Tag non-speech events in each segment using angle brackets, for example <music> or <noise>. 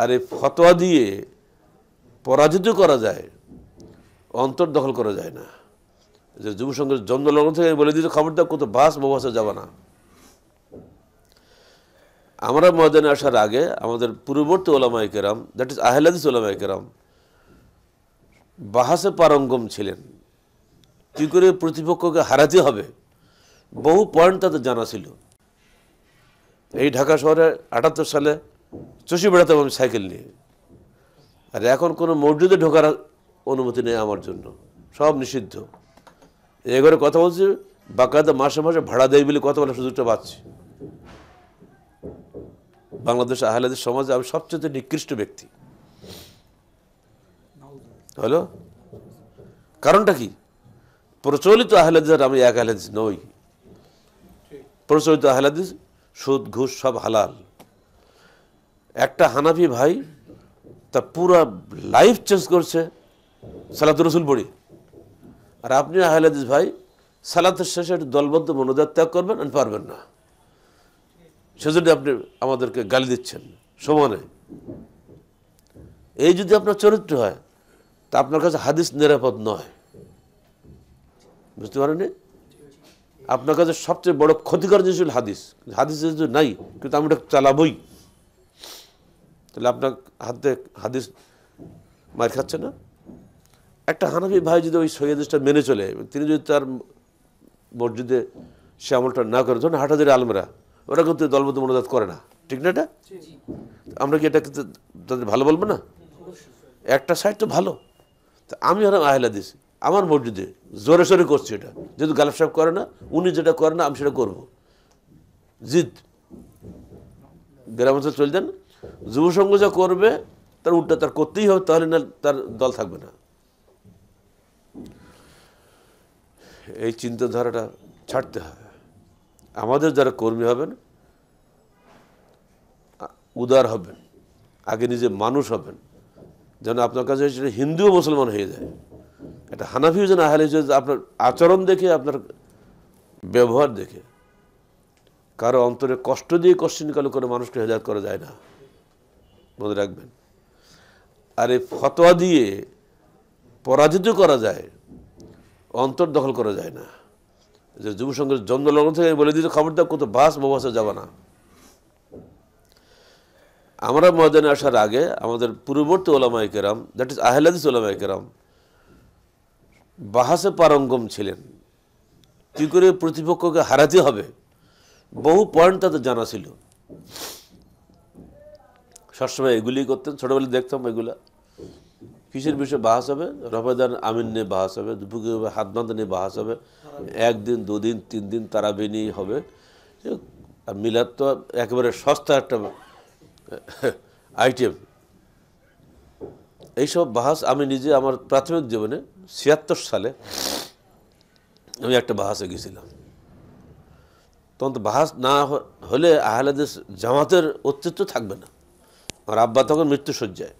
আর এই ফতোয়া দিয়ে পরাজিত করা যায় অন্তর দখল করা যায় না যে যুব সংঘের জন্মলগ্ন থেকে বলে দিতে খবরটা কত বাস মোবাসে যাবে না আমরা ময়দানে আসার আগে আমাদের পূর্ববর্তী ওলামাই কেরাম দ্যাট ইজ আহলাদিস ওলামাই কেরাম বাহাসে পারঙ্গম ছিলেন কী করে প্রতিপক্ষকে হারাতে হবে বহু পয়েন্ট তাদের জানা ছিল এই ঢাকা শহরে আটাত্তর সালে চষে বেড়াতাম আমি সাইকেল নিয়ে আর এখন কোনো মসজিদে ঢোকার অনুমতি নেই আমার জন্য সব নিষিদ্ধ এবারে কথা বলছি বাকায়দা মাসে মাসে ভাড়া দেয় বলে কথা বলার সুযোগটা পাচ্ছি বাংলাদেশ আহলাদের সমাজে আমি সবচেয়ে নিকৃষ্ট ব্যক্তি হলো কারণটা কি প্রচলিত আহলাদিস আমি এক আহলাদিস নই প্রচলিত আহলাদিস সুদ ঘুষ সব হালাল একটা হানাফি ভাই তা পুরা লাইফ চেঞ্জ করছে সালাদুর রসুল পড়ি আর আপনি আহলাদিস ভাই সালাতের শেষে একটু দলবদ্ধ মনোজাত ত্যাগ করবেন আর পারবেন না সেজন্য আপনি আমাদেরকে গালি দিচ্ছেন সমানে এই যদি আপনার চরিত্র হয় তা আপনার কাছে হাদিস নিরাপদ নয় বুঝতে পারেনি আপনার কাছে সবচেয়ে বড় ক্ষতিকর জিনিস হল হাদিস হাদিস যদি নাই কিন্তু আমি এটা চালাবই তাহলে আপনার হাতে হাদিস মার খাচ্ছে না একটা হানাফি ভাই যদি ওই সৈয়দিসটা মেনে চলে তিনি যদি তার মসজিদে সে আমলটা না করে ধরুন হাটাদের আলমরা ওরা কিন্তু দলবদ্ধ মনোজাত করে না ঠিক না এটা আমরা কি এটা তাদের ভালো বলবো না একটা সাইড তো ভালো তা আমি হলাম দিস আমার মসজিদে জোরে সোরে করছি এটা যেহেতু গালফ সাহেব করে না উনি যেটা করে না আমি সেটা করবো জিদ গ্রামাঞ্চল চলে যান যুব সংঘ যা করবে তার উল্টা তার করতেই হবে তাহলে না তার দল থাকবে না এই চিন্তাধারাটা ছাড়তে হবে আমাদের যারা কর্মী হবেন উদার হবেন আগে নিজে মানুষ হবেন যেন আপনার কাছে সেটা হিন্দু মুসলমান হয়ে যায় এটা হানাফিও যেন আহালে আপনার আচরণ দেখে আপনার ব্যবহার দেখে কারো অন্তরে কষ্ট দিয়ে কষ্ট কালো করে মানুষকে হেদায়ত করা যায় না মনে রাখবেন আর এই ফতোয়া দিয়ে পরাজিত করা যায় অন্তর দখল করা যায় না যে যুব সংঘের জন্মলগ্ন থেকে বলে দিতে খবরদার কত বাস মোবাসে যাবে না আমরা ময়দানে আসার আগে আমাদের পূর্ববর্তী ওলামাই কেরাম দ্যাট ইজ আহলাদিস ওলামা কেরাম বাহাসে পারঙ্গম ছিলেন কী করে প্রতিপক্ষকে হারাতে হবে বহু পয়েন্ট তাদের জানা ছিল সবসময় এগুলি করতেন ছোটোবেলা দেখতাম এগুলা কিসের বিষয়ে বাহাস হবে রফেদান আমিন নিয়ে বাহাস হবে দুপুকে হবে হাতমান্ত নিয়ে বাহাস হবে একদিন দুদিন তিন দিন তারা নিয়ে হবে মিলাদ তো একেবারে সস্তা একটা আইটেম এইসব বাহাস আমি নিজে আমার প্রাথমিক জীবনে ছিয়াত্তর সালে আমি একটা বাহাসে গেছিলাম তখন তো বাহাস না হলে আহলাদেশ জামাতের অস্তিত্ব থাকবে না আমার আব্বা তখন মৃত্যুসজ্জায়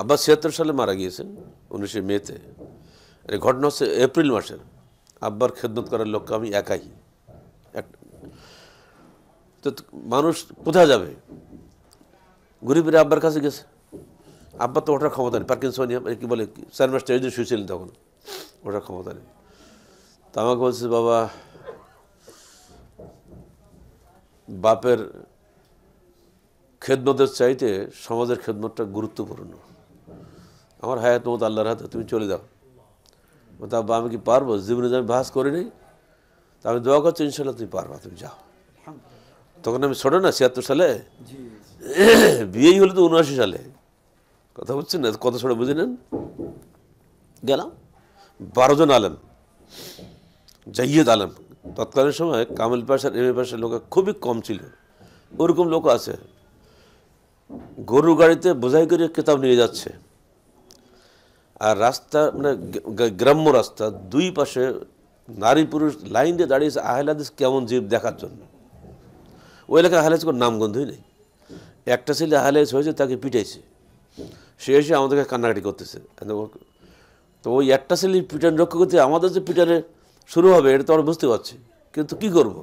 আব্বা ছিয়াত্তর সালে মারা গিয়েছেন উনিশে মেতে এর ঘটনা হচ্ছে এপ্রিল মাসের আব্বার খেদমত করার লক্ষ্য আমি একাই তো মানুষ কোথায় যাবে গরিবের আব্বার কাছে গেছে আব্বা তো ওঠার ক্ষমতা নেই পার্কিনসোনিয়া কী বলে চার মাস চারিদিন শুয়েছিলেন তখন ওঠার ক্ষমতা নেই তো আমাকে বলছে বাবা বাপের খেদমতের চাইতে সমাজের খেদমতটা গুরুত্বপূর্ণ আমার হায়াত মত আল্লাহর হাতে তুমি চলে যাও তারপর আমি কি পারবো জীবনে আমি ভাস করি নি তা আমি দোয়া করছি ইনশাল্লাহ তুমি পারবা তুমি যাও তখন আমি ছোটো না ছিয়াত্তর সালে <coughs> বিয়েই হলো তো উনআশি সালে কথা বলছেন না কত ছোটো বুঝে নেন গেলাম বারো জন আলেম জাইয়েদ আলেম তৎকালীন সময় কামিল পাশার এম এ পাশার লোক খুবই কম ছিল ওরকম লোক আছে গরু গাড়িতে বোঝাই করে কেতাব নিয়ে যাচ্ছে আর রাস্তা মানে গ্রাম্য রাস্তা দুই পাশে নারী পুরুষ লাইন দিয়ে দাঁড়িয়েছে আহলাদিস কেমন জীব দেখার জন্য ওই এলাকায় আহলাদিস কোনো নামগন্ধই নেই একটা ছেলে আহলাদিস হয়েছে তাকে পিটাইছে সে এসে আমাদেরকে কান্নাকাটি করতেছে তো ওই একটা ছেলে পিটান রক্ষা করতে আমাদের যে পিটানে শুরু হবে এটা তো আমরা বুঝতে পারছি কিন্তু কি করব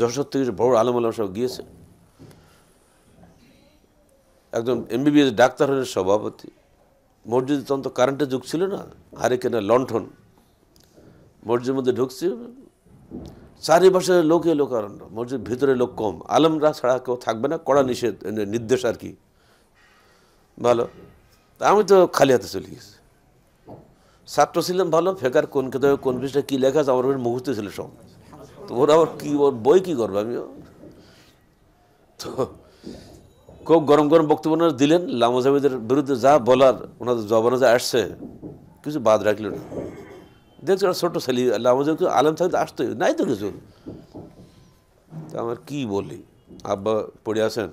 যশোর থেকে বড় আলম আলম সব গিয়েছে একজন এমবিবিএস ডাক্তার হলেন সভাপতি মসজিদে তখন তো কারেন্টের যুগ ছিল না কেনা লণ্ঠন মসজিদের মধ্যে ঢুকছি চারিপাশে লোক এলো কারণ মসজিদ ভিতরে লোক কম আলমরা ছাড়া কেউ থাকবে না কড়া নিষেধ নির্দেশ আর কি ভালো তা আমি তো খালি হাতে চলে গেছি ছাত্র ছিলাম ভালো ফেকার কোন কেতাবে কোন বিষয়টা কী লেখা আছে আমার মুহূর্ত ছিল সব তো ওরা আবার কী বই কী করবে আমিও তো খুব গরম গরম বক্তব্য ওনারা দিলেন লামাজাবিদের বিরুদ্ধে যা বলার ওনাদের জবানে যা আসছে কিছু বাদ রাখল না দেখছো ওরা ছোটো ছেলে লামাজাব আলেম থাকতে আসতোই নাই তো কিছু তা আমার কি বলি আব্বা পড়ে আছেন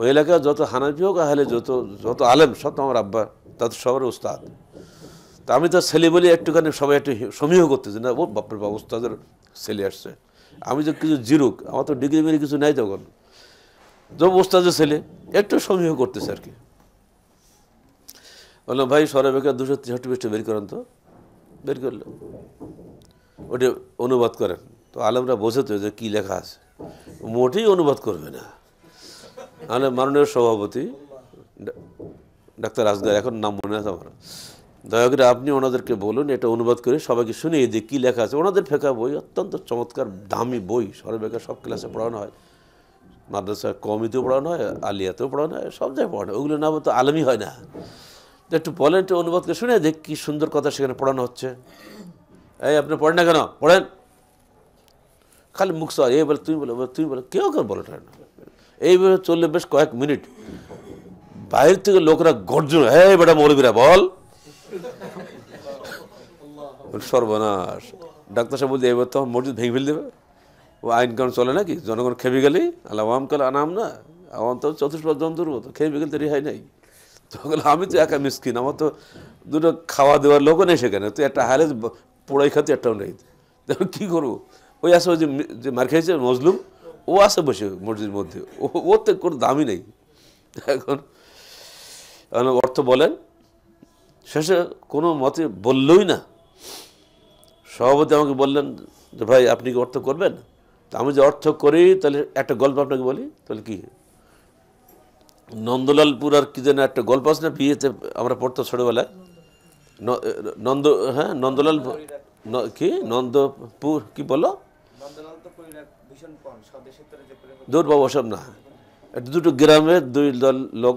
ওই এলাকায় যত হানাফি হোক আহলে যত যত আলেম সব আমার আব্বা তাদের সবার উস্তাদ তা আমি তো ছেলে বলি একটুখানি সবাই একটু সমীহ করতেছি না ও বাপের বাবা উস্তাদের ছেলে আসছে আমি তো কিছু জিরুক আমার তো ডিগ্রি মেরে কিছু নাই তখন তো মোস্তাজের ছেলে একটু সমীহ করতেছে আর কি বললাম ভাই বেকার দুশো তেষট্টি পৃষ্ঠা বের করেন তো বের করলো ওটা অনুবাদ করেন তো আলমরা বোঝে তো যে কী লেখা আছে মোটেই অনুবাদ করবে না আলে মাননীয় সভাপতি ডাক্তার আসগার এখন নাম মনে আছে আমার দয়া করে আপনি ওনাদেরকে বলুন এটা অনুবাদ করে সবাইকে শুনিয়ে দিয়ে কী লেখা আছে ওনাদের ফেঁকা বই অত্যন্ত চমৎকার দামি বই বেকার সব ক্লাসে পড়ানো হয় মাদ্রাসা কমিতেও পড়ানো হয় আলিয়াতেও পড়ানো হয় সব জায়গায় পড়ানো ওগুলোর নাম তো আলমই হয় না তো একটু বলেন একটু অনুবাদকে শুনে দেখ কী সুন্দর কথা সেখানে পড়ানো হচ্ছে এই আপনি পড়েন না কেন পড়েন খালি মুখ সর এই বলে তুমি বলো তুমি বলো কেউ কেউ বলো না এইভাবে চললে বেশ কয়েক মিনিট বাইরে থেকে লোকরা গর্জন হ্যাঁ বেটা মৌলবীরা বল সর্বনাশ ডাক্তার সাহেব বলছে এবার তো মসজিদ ভেঙে ফেলে দেবে ও আইন কারণ চলে নাকি জনগণ খেপে গেলি আল্লাহ আমকাল আনাম না আওয়াম তো চতুষ্পাল জন্তুর মতো খেপে গেলে তো রেহাই নাই তখন আমি তো একা মিসকিন আমার তো দুটো খাওয়া দেওয়ার লোকও নেই সেখানে তো একটা হালে পোড়াই খাতে একটাও নেই তখন কী করবো ওই আসে ওই যে মার খেয়েছে মজলুম ও আসে বসে মসজিদের মধ্যে ও ওর তো কোনো দামই নেই এখন অর্থ বলেন শেষে কোনো মতে বললই না সভাপতি আমাকে বললেন যে ভাই আপনি কি অর্থ করবেন তা আমি যে অর্থ করি তাহলে একটা গল্প আপনাকে বলি তাহলে কি নন্দলালপুর আর কি যেন একটা গল্প আছে না বিয়েতে আমরা পড়তাম ছোটোবেলায় নন্দ হ্যাঁ নন্দলাল কি নন্দপুর কি বলো দূর বাবু সব না দুটো গ্রামে দুই দল লোক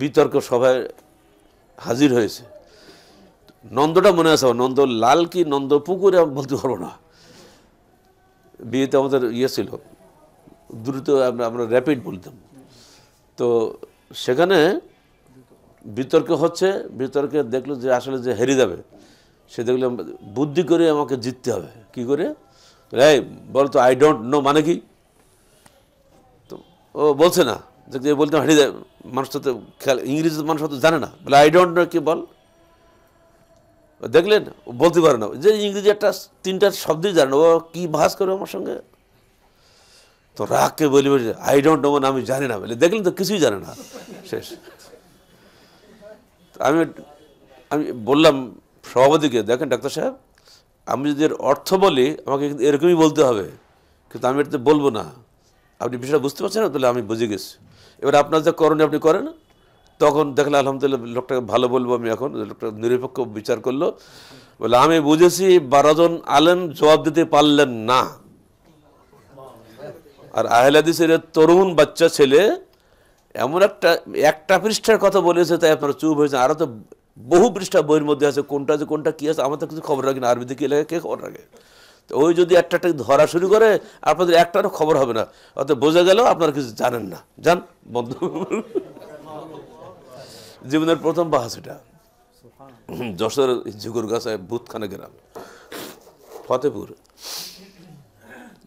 বিতর্ক সভায় হাজির হয়েছে নন্দটা মনে আছে নন্দলাল কি নন্দপুকুরে আমি বলতে পারবো না বিয়েতে আমাদের ইয়ে ছিল দ্রুত আমরা আমরা র্যাপিড বলতাম তো সেখানে বিতর্ক হচ্ছে বিতর্কে দেখলো যে আসলে যে হেরে যাবে সে দেখলো বুদ্ধি করে আমাকে জিততে হবে কি করে এই বলতো আই ডোন্ট নো মানে কি তো ও বলছে না যে বলতাম হেরে যাবে মানুষটা তো খেয়াল ইংরেজি মানুষ তো জানে না বলে আই ডোন্ট নো কি বল দেখলেন বলতে পারে না যে ইংরেজি একটা তিনটার শব্দই জানে ও কী ভাস করে আমার সঙ্গে তো রাগকে বলি বলছে আই ডোন্ট নো আমি জানি না বলে দেখলেন তো কিছুই জানে না শেষ আমি আমি বললাম সভাপতিকে দেখেন ডাক্তার সাহেব আমি যদি এর অর্থ বলি আমাকে কিন্তু এরকমই বলতে হবে কিন্তু আমি এটা বলবো না আপনি বিষয়টা বুঝতে পারছেন না তাহলে আমি বুঝে গেছি এবার আপনার যা করণীয় আপনি করেন তখন দেখলে আলহামদুলিল্লাহ লোকটাকে ভালো বলবো আমি এখন লোকটা নিরপেক্ষ বিচার করলো বলে আমি বুঝেছি বারোজন আলেম জবাব দিতে পারলেন না আর আহলাদিসের তরুণ বাচ্চা ছেলে এমন একটা একটা পৃষ্ঠার কথা বলেছে তাই আপনারা চুপ হয়েছে আরও তো বহু পৃষ্ঠা বইয়ের মধ্যে আছে কোনটা যে কোনটা কী আছে আমাদের কিছু খবর রাখে না আরবিতে কী লাগে কে খবর রাখে তো ওই যদি একটা একটা ধরা শুরু করে আপনাদের একটারও খবর হবে না অত বোঝা গেল আপনারা কিছু জানেন না জান বন্ধু জীবনের প্রথম বাহাস এটা যশোর ঝুগুর গাছায় বুথখানে গ্রাম ফতেপুর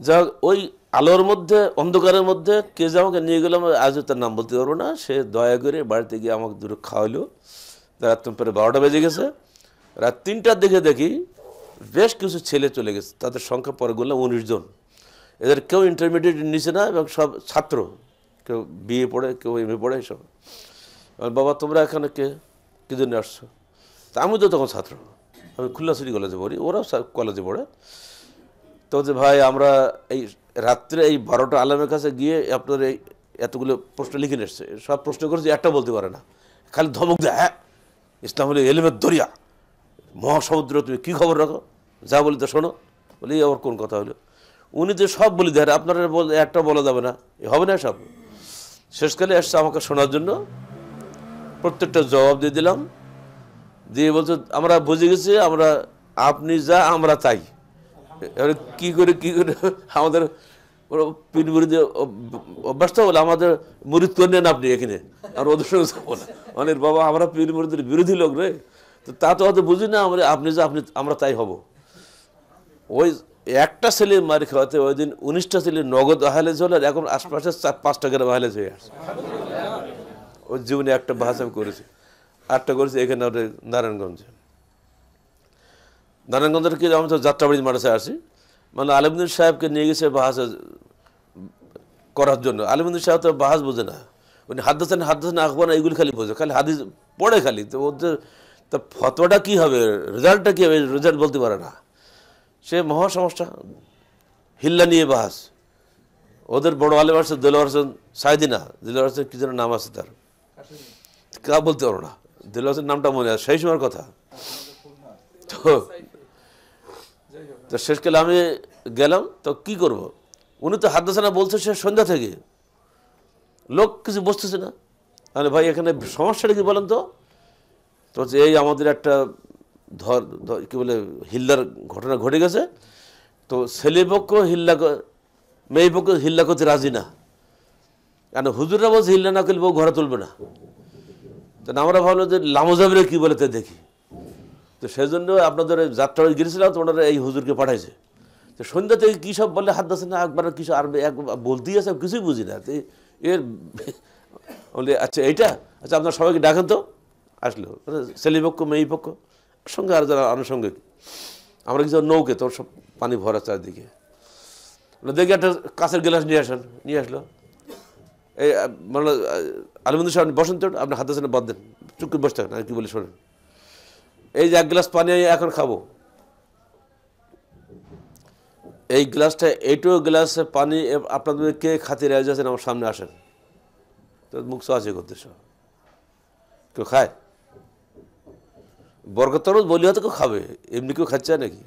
যা ওই আলোর মধ্যে অন্ধকারের মধ্যে কে যে আমাকে নিয়ে গেলাম আজও তার নাম বলতে পারবো না সে দয়া করে বাড়িতে গিয়ে আমাকে দুটো খাওয়ালো রাত পরে বারোটা বেজে গেছে রাত তিনটার দিকে দেখি বেশ কিছু ছেলে চলে গেছে তাদের সংখ্যা পরে গেলাম উনিশ জন এদের কেউ ইন্টারমিডিয়েট নিচে না এবং সব ছাত্র কেউ বিয়ে পড়ে কেউ এম এ পড়ে এসব আমার বাবা তোমরা এখানে কে কী জন্য আসছো তা আমি তো তখন ছাত্র আমি খুলনা সিটি কলেজে পড়ি ওরাও কলেজে পড়ে তো যে ভাই আমরা এই রাত্রে এই বারোটা আলামের কাছে গিয়ে আপনার এই এতগুলো প্রশ্ন লিখে নিচ্ছে সব প্রশ্ন করেছে একটা বলতে পারে না খালি ধমক দেয় হ্যাঁ ইসলাম হলে এলিমের দরিয়া মহাসমুদ্র তুমি কী খবর রাখো যা বলি তো শোনো বলি আবার কোন কথা হলো উনি যে সব বলি দেয় আপনারা একটা বলা যাবে না হবে না সব শেষকালে এসছে আমাকে শোনার জন্য প্রত্যেকটা জবাব দিয়ে দিলাম দিয়ে বলছে আমরা বুঝে গেছি আমরা আপনি যা আমরা তাই এবারে কী করে কী করে আমাদের পিনবুড়ি দিয়ে অভ্যাসটা বলে আমাদের মুরিদ করে নেন আপনি এখানে আর ওদের সঙ্গে বলে অনেক বাবা আমরা পীরমুরিদের বিরোধী লোক রে তো তা তো অত বুঝি না আমরা আপনি যা আপনি আমরা তাই হব ওই একটা ছেলের মার খাওয়াতে ওই দিন উনিশটা ছেলে নগদ আহালেজ হলো আর এখন আশপাশে পাঁচটা গ্রাম আহালেজ হয়ে আসছে ওর জীবনে একটা বাস আমি করেছি আটটা করেছি এখানে ওটা নারায়ণগঞ্জে নারায়ণগঞ্জের কি আমি তো যাত্রাবাড়ি মাঠে আসি মানে আলমদিন সাহেবকে নিয়ে গেছে বাস করার জন্য আলমদিন সাহেব তো বাস বোঝে না উনি হাদ্দাসান হাদ্দাসান আখবানা এগুলি খালি বোঝে খালি হাদিস পড়ে খালি তো ওদের তা ফতোয়াটা কী হবে রেজাল্টটা কী হবে রেজাল্ট বলতে পারে না সে মহা সমস্যা হিল্লা নিয়ে বাস ওদের বড় আলেম আসছে দিলওয়ার হোসেন সাইদিনা দিলওয়ার হোসেন কী যেন নাম আছে তার কা বলতে পারো না দিল হোসেন নামটা মনে আছে সেই কথা তো তো কালে আমি গেলাম তো কি করব। উনি তো হাদাসানা বলছে সে সন্ধ্যা থেকে লোক কিছু বসতেছে না তাহলে ভাই এখানে সমস্যাটা কি বলেন তো তো এই আমাদের একটা ধর কী বলে হিল্লার ঘটনা ঘটে গেছে তো ছেলে পক্ষ হিল্লা মেয়ে পক্ষ হিল্লা করতে রাজি না কেন হুজুররা বলছে হিল্লা না করলে বউ ঘরে তুলবে না তো আমরা ভাবলো যে লামোজাবিরা কী বলে তা দেখি তো সেই জন্য আপনাদের যাত্রা গিয়েছিলাম তোমরা এই হুজুরকে পাঠাইছে তো সন্ধ্যা থেকে কী সব বললে হাত দাসেন একবার কিছু আর বলতেই আছে কিছুই বুঝি না তো এর বলে আচ্ছা এইটা আচ্ছা আপনার সবাইকে ডাকেন তো আসলো ছেলেপক্ষ মেয়ে পক্ষ সঙ্গে আর যারা আনুষঙ্গিক আমরা কিছু নৌকে তোর সব পানি ভরা চারদিকে দেখি একটা কাছের গ্লাস নিয়ে আসেন নিয়ে আসলো এই মানে আলমন্দু সাহেব বসেন তো আপনার হাতে সামনে বাদ দেন চুক্তি বসে থাকেন আর কি বলি শোনেন এই যে এক গ্লাস পানি এখন খাবো এই গ্লাসটা এইটুকু গ্লাস পানি আপনাদের কে খাতে রাজি আছেন আমার সামনে আসেন তো মুখ আছে করতে কেউ খায় বরকতর বলি হয়তো কেউ খাবে এমনি কেউ খাচ্ছে নাকি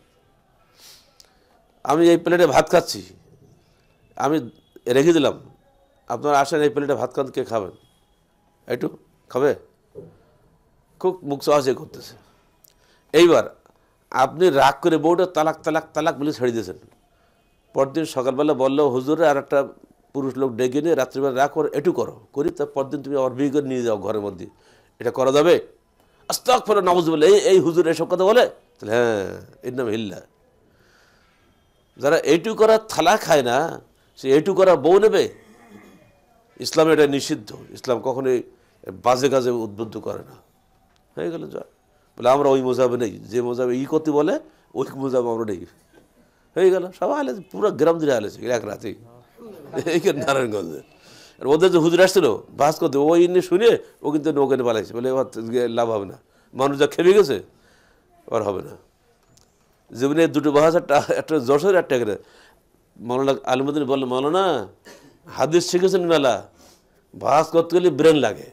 আমি এই প্লেটে ভাত খাচ্ছি আমি রেখে দিলাম আপনারা আসেন এই প্লেটে ভাত খান কে খাবেন একটু খাবে খুব মুখ সহজে করতেছে এইবার আপনি রাগ করে বউটা তালাক তালাক তালাক বলে ছেড়ে দিয়েছেন পরদিন সকালবেলা বললো হুজুরে আর একটা পুরুষ লোক ডেকে নিয়ে রাত্রিবেলা রাগ করো এটু করো করি তার পরদিন তুমি আমার করে নিয়ে যাও ঘরের মধ্যে এটা করা যাবে আস্তাক ফেরো নামজ বলে এই এই হুজুর এসব কথা বলে তাহলে হ্যাঁ এর নাম হিল্লা যারা এটু করা থালা খায় না সে এটু করা বউ নেবে ইসলাম এটা নিষিদ্ধ ইসলাম কখনোই বাজে কাজে উদ্বুদ্ধ করে না হয়ে গেল জয় বলে আমরা ওই মোজাবে নেই যে মোজাবে ই করতে বলে ওই মোজাবে আমরা নেই হয়ে গেল সবাই আলেছে পুরো গ্রাম জুড়ে আলেছে এক রাতেই এইখানে নারায়ণগঞ্জে আর ওদের যে হুজুর আসছিল বাস করতে ওই ইনি শুনে ও কিন্তু নৌকানে পালাইছে বলে লাভ হবে না মানুষ যা খেপে গেছে আর হবে না জীবনে দুটো বাস একটা একটা যশোর একটা করে মৌলানা আলমদিন বললো মৌলানা হাদিস শিখেছেন মেলা ভাস করতে গেলে ব্রেন লাগে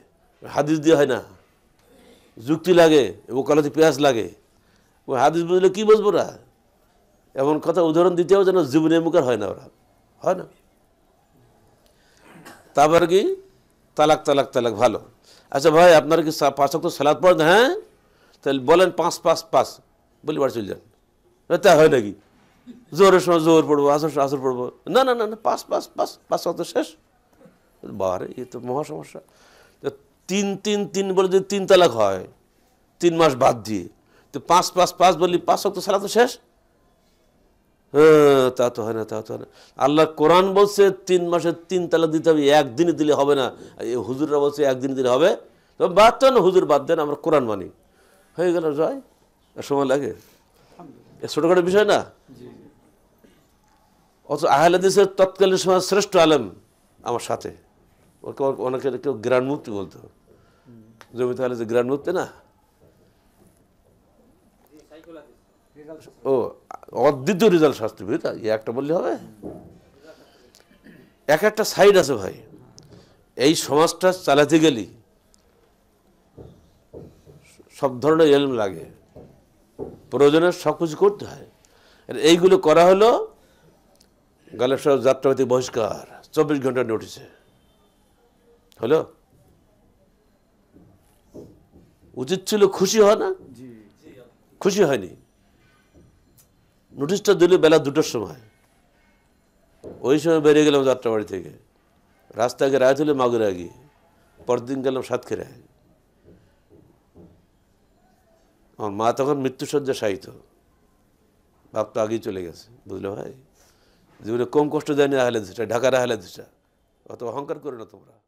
হাদিস দিয়ে হয় না যুক্তি লাগে এবং কলেজে পেঁয়াজ লাগে ও হাদিস বুঝলে কী বুঝবো না এমন কথা উদাহরণ দিতে হবে যেন জীবনে মুখের হয় না ওরা হয় না তারপর কি তালাক তালাক তালাক ভালো আচ্ছা ভাই আপনার কি পাঁচ তো সালাদ পড়েন হ্যাঁ তাহলে বলেন পাঁচ পাঁচ পাঁচ বলি বাড়ি চলে যান তা হয় নাকি জোরের সময় জোর পড়বো আসর আসর পড়বো না না না না পাস পাস পাস পাস অত শেষ বারে এ তো মহা সমস্যা তিন তিন তিন বলে যদি তিন তালাক হয় তিন মাস বাদ দিয়ে তো পাঁচ পাঁচ পাঁচ বললি পাঁচ অত সালা তো শেষ হ্যাঁ তা তো হয় না তা তো হয় না আল্লাহ কোরআন বলছে তিন মাসে তিন তালাক দিতে হবে একদিনে দিলে হবে না হুজুররা বলছে একদিনে দিলে হবে তো বাদ তো না হুজুর বাদ দেন আমরা কোরআন মানি হয়ে গেল জয় সময় লাগে ছোটখাটো বিষয় না অথচ আহলাদিসের তৎকালীন সময় শ্রেষ্ঠ আলেম আমার সাথে ওকে অনেকে কেউ গ্রান মুক্তি বলতো জমি তাহলে যে গ্রান মুক্তি না ও অদ্বিত রেজাল্ট শাস্তি বুঝলি তা একটা বললে হবে এক একটা সাইড আছে ভাই এই সমাজটা চালাতে গেলি সব ধরনের এলম লাগে প্রয়োজনে কিছু করতে হয় এইগুলো করা হলো গালেশ্বর যাত্রাবাতি বহিষ্কার চব্বিশ ঘন্টা নোটিসে হলো উচিত ছিল খুশি হয় না খুশি হয়নি নোটিশটা দিল বেলা দুটোর সময় ওই সময় বেরিয়ে গেলাম যাত্রাবাড়ি থেকে আগে রায় হলে মাগুরা গিয়ে পরদিন গেলাম সাতক্ষীরায় আমার মা তখন মৃত্যুসজ্জা সাহিত বাপ তো আগেই চলে গেছে বুঝলো ভাই জীবনে কম কষ্ট দেয়নি আহলে দিশা ঢাকার আহলে দিশা অত অহংকার করে না তোমরা